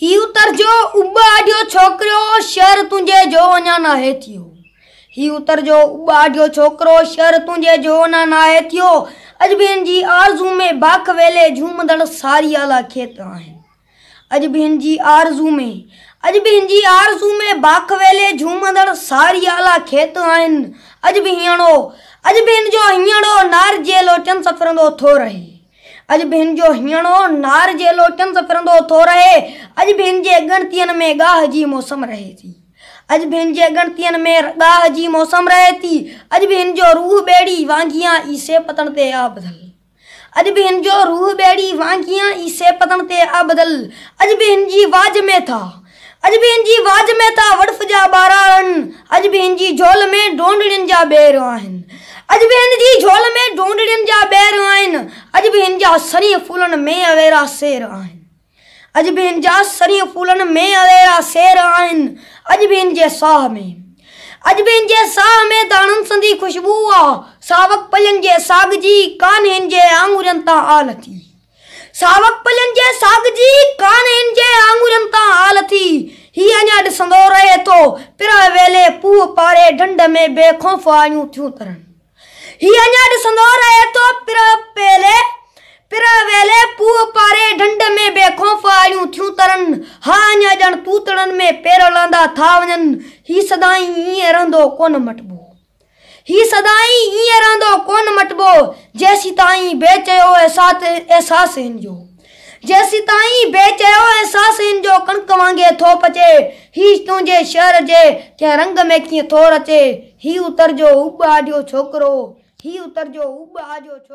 हीउ तरजो उबाडियो छोकरो शर तुझे जो अञा नाहे थियो हीउ तरजो उबाडियो छोकरो शर तुझे जो ना नाहे थियो अजबीन जी आरज़ू में बाख वेले झूमदड़ सारी आला खेत आहिनि अजबीन जी आरज़ू में अजबीन जी आरज़ू में बाख वेले झूमदड़ सारी आला खेत आहिनि अॼु जो हीअणो नार जेलो चंद सफ़रंदो थो रहे अॼु पंहिंजो हीअणो नार जे लोचन सां फिरंदो थो रहे अॼु पंहिंजे अॻणितीअनि में गाह जी मौसम रहे थी अॼु पंहिंजे अॻणितीअनि में गाह जी मौसम रहे थी अॼु पंहिंजो रूह ॿेड़ी वांगिया ईसे पतण ते आ ॿधल अॼु बि हिन जो रूह ॿेड़ी वांगिया ईसे पतण ते आ ॿधल अॼु बि हिन जी वाज में था अॼु बि हिन जी वाज में था वड़फ जा ॿारा आहिनि अॼु बि हिन जी झोल में ढोंडड़ियुनि जा ॿेर आहिनि अॼु बि हिन जी झोल में ढोंडड़ियुनि जा ॿेर वेरियूं आहिनि अॼु बि हिन जा सरीअ फूलनि में अवेरा सेर आहिनि अॼु बि हिन जा सरीअ फूलनि में अवेरा सेर आहिनि अॼु बि हिन जे साह में अॼु बि हिन जे साह में दाणनि सिंधी ख़ुशबू आहे सावक पलनि जे साग जी कान हिन जे आङुरियुनि तां आल सावक पलनि जे साग जी कान हिन जे आङुरियुनि तां आल थी हीअ अञा रहे थो वेले पारे में बेखौफ़ हियाँ सुनोरा है तो पिरा पहले पिरा वेले पुह पारे ढंड में बेखौफ आयूं थियूं तरन हाँ अञा ॼण तूतड़नि में पेर लहंदा હી ઉતરજો ઉબાજો છો